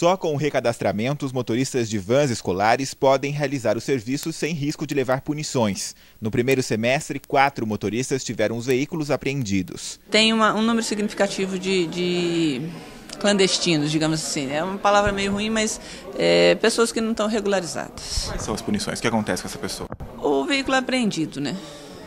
Só com o recadastramento, os motoristas de vans escolares podem realizar o serviço sem risco de levar punições. No primeiro semestre, quatro motoristas tiveram os veículos apreendidos. Tem uma, um número significativo de, de clandestinos, digamos assim. Né? É uma palavra meio ruim, mas é, pessoas que não estão regularizadas. Quais são as punições? O que acontece com essa pessoa? O veículo é apreendido, né?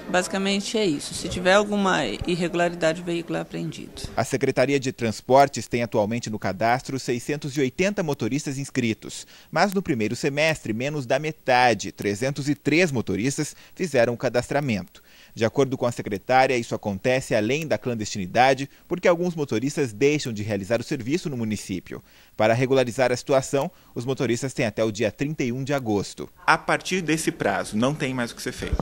Basicamente é isso. Se tiver alguma irregularidade, o veículo é apreendido. A Secretaria de Transportes tem atualmente no cadastro 680 motoristas inscritos, mas no primeiro semestre, menos da metade, 303 motoristas, fizeram o cadastramento. De acordo com a secretária, isso acontece além da clandestinidade, porque alguns motoristas deixam de realizar o serviço no município. Para regularizar a situação, os motoristas têm até o dia 31 de agosto. A partir desse prazo, não tem mais o que ser feito.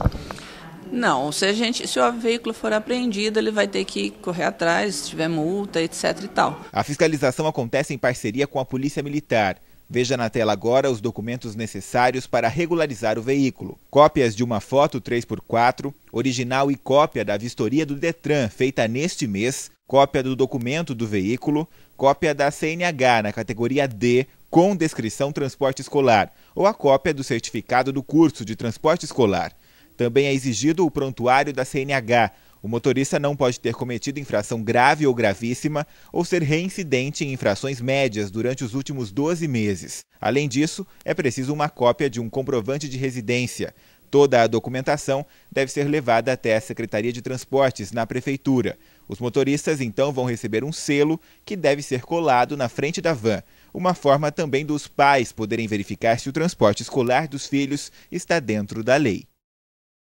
Não, se, a gente, se o veículo for apreendido, ele vai ter que correr atrás, se tiver multa, etc e tal. A fiscalização acontece em parceria com a Polícia Militar. Veja na tela agora os documentos necessários para regularizar o veículo. Cópias de uma foto 3x4, original e cópia da vistoria do Detran, feita neste mês, cópia do documento do veículo, cópia da CNH na categoria D, com descrição transporte escolar, ou a cópia do certificado do curso de transporte escolar. Também é exigido o prontuário da CNH. O motorista não pode ter cometido infração grave ou gravíssima ou ser reincidente em infrações médias durante os últimos 12 meses. Além disso, é preciso uma cópia de um comprovante de residência. Toda a documentação deve ser levada até a Secretaria de Transportes, na Prefeitura. Os motoristas então vão receber um selo que deve ser colado na frente da van. Uma forma também dos pais poderem verificar se o transporte escolar dos filhos está dentro da lei.